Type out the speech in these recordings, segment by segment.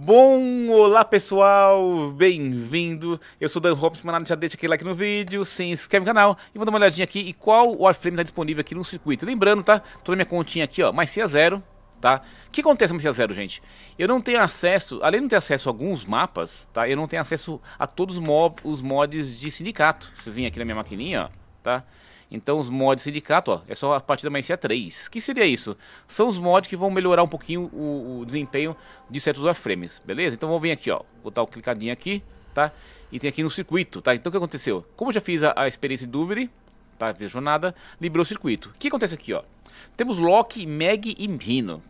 Bom, olá pessoal, bem-vindo. Eu sou o Dan Robson, mas já deixa aquele like no vídeo, se inscreve no canal e vou dar uma olhadinha aqui e qual Warframe está disponível aqui no circuito. Lembrando, tá? Tô na minha continha aqui, ó, mais zero, tá? O que acontece com o zero, gente? Eu não tenho acesso, além de não ter acesso a alguns mapas, tá? Eu não tenho acesso a todos os, os mods de sindicato. Você vem aqui na minha maquininha, ó, tá? Então os mods sindicato, ó, é só a partir da Mancia 3. que seria isso? São os mods que vão melhorar um pouquinho o, o desempenho de certos warframes, beleza? Então vamos vir aqui, ó, vou dar uma aqui, tá? E tem aqui no circuito, tá? Então o que aconteceu? Como eu já fiz a, a experiência de dúvida, tá? Vejo nada. liberou o circuito. O que acontece aqui, ó? Temos Loki, Meg e Rhino,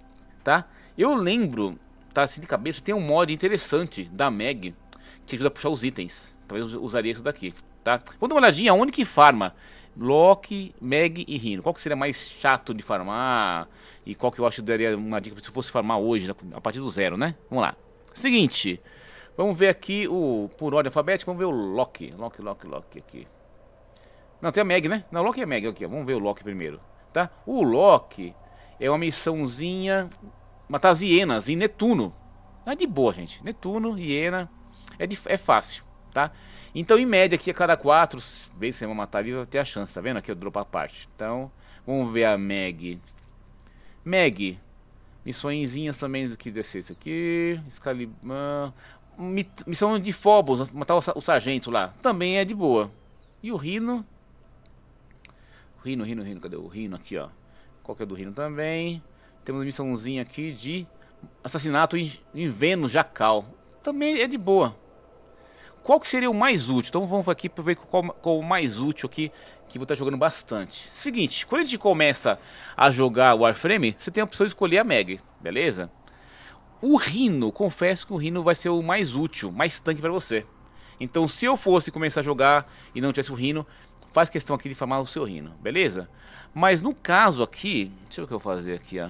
tá? Eu lembro, tá, assim de cabeça, tem um mod interessante da Meg que ajuda a puxar os itens. Talvez eu usaria isso daqui, tá? Vamos dar uma olhadinha onde que farma Loki, Meg e Rhino. Qual que seria mais chato de farmar? E qual que eu acho que daria uma dica se fosse farmar hoje, né, a partir do zero, né? Vamos lá. Seguinte, vamos ver aqui o por ordem alfabética, vamos ver o Loki. Loki, Loki, Loki aqui. Não, tem a Meg, né? Não, Loki é Meg aqui, vamos ver o Loki primeiro, tá? O Loki é uma missãozinha matar as hienas tá em Netuno. É de boa, gente. Netuno, hiena, é, de, é fácil tá? Então, em média, aqui a cada quatro vezes você vai matar vai ter a chance, tá vendo? Aqui eu dropo a parte. Então, vamos ver a Meg. Meg, missõezinhas também do que descer isso aqui. Excalibur. Missão de Phobos, matar o sargento lá. Também é de boa. E o Rino? Rino, Rino, Rino, cadê o Rino aqui, ó? Qual que é do Rino também? Temos missãozinha aqui de assassinato em, em Vênus, Jacal. Também é de boa. Qual que seria o mais útil? Então vamos aqui para ver qual, qual o mais útil aqui que vou estar tá jogando bastante. Seguinte, quando a gente começa a jogar o Warframe, você tem a opção de escolher a Meg, beleza? O Rhino, confesso que o Rhino vai ser o mais útil, mais tanque para você. Então se eu fosse começar a jogar e não tivesse o Rhino, faz questão aqui de farmar o seu Rhino, beleza? Mas no caso aqui, deixa eu ver o que eu vou fazer aqui, ó.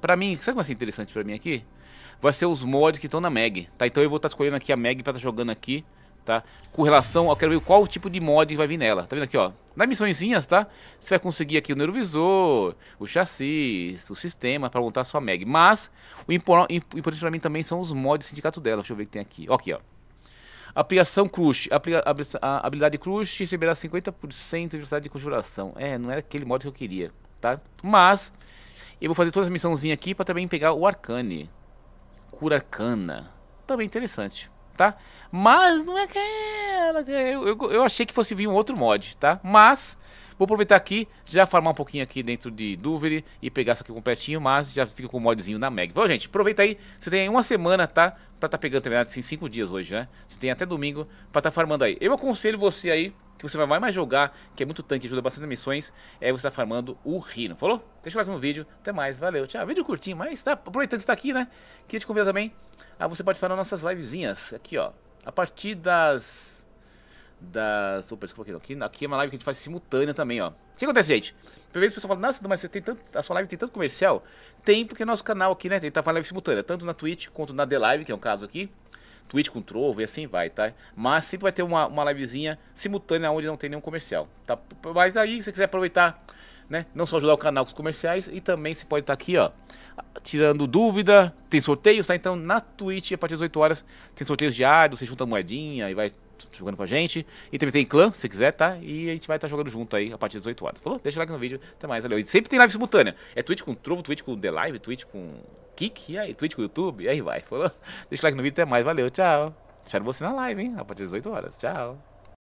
Pra mim, sabe o que vai ser interessante pra mim aqui? vai ser os mods que estão na Meg, tá? Então eu vou estar tá escolhendo aqui a Meg para estar tá jogando aqui, tá? Com relação, eu quero ver qual tipo de mod vai vir nela, tá vendo aqui, ó? Nas missõezinhas, tá? Você vai conseguir aqui o neurovisor, o chassi, o sistema para montar a sua Meg. Mas, o importante para mim também são os mods do sindicato dela, deixa eu ver o que tem aqui. Ó, aqui, ó. Aplicação Crush. Aplica a habilidade Crush receberá 50% de velocidade de conjuração. É, não era é aquele modo que eu queria, tá? Mas, eu vou fazer todas as missãozinha aqui para também pegar o Arcane. Pura arcana. Também interessante, tá? Mas não é que eu, eu, eu achei que fosse vir um outro mod, tá? Mas Vou aproveitar aqui, já farmar um pouquinho aqui dentro de Duvery e pegar isso aqui completinho, mas já fica com o modzinho na Meg. Bom, gente, aproveita aí, você tem uma semana, tá? Pra tá pegando, terminado assim, 5 dias hoje, né? Você tem até domingo pra tá farmando aí. Eu aconselho você aí que você vai mais jogar, que é muito tanque, ajuda bastante missões, é você tá farmando o Rhino. Falou? Deixa o like no vídeo, até mais, valeu, tchau. Vídeo curtinho, mas tá, aproveitando que você tá aqui, né? Queria te convidar também a você participar das nossas livezinhas, aqui ó, a partir das das. Opa, desculpa aqui. Aqui é uma live que a gente faz simultânea também, ó. O que acontece, gente? Às vezes o pessoal fala, nossa, mas você tem tanto, a sua live tem tanto comercial? Tem, porque é nosso canal aqui, né? Ele tá fazendo live simultânea, tanto na Twitch quanto na The Live, que é um caso aqui. Twitch com Trovo e assim vai, tá? Mas sempre vai ter uma, uma livezinha simultânea onde não tem nenhum comercial, tá? Mas aí, se você quiser aproveitar, né? Não só ajudar o canal com os comerciais, e também você pode estar tá aqui, ó, tirando dúvida, tem sorteios, tá? Então na Twitch, a partir das 8 horas, tem sorteios diários, você junta moedinha e vai jogando com a gente. E também tem clã, se quiser, tá? E a gente vai estar tá jogando junto aí a partir das 8 horas. Falou? Tá Deixa o like no vídeo. Até mais, valeu. E sempre tem live simultânea. É Twitch com Trovo, Twitch com The Live, Twitch com Kik, e aí, Twitch com o YouTube, e aí vai. Falou. Deixa o like no vídeo, até mais, valeu, tchau. Espero você na live, hein, a partir das 18 horas, tchau.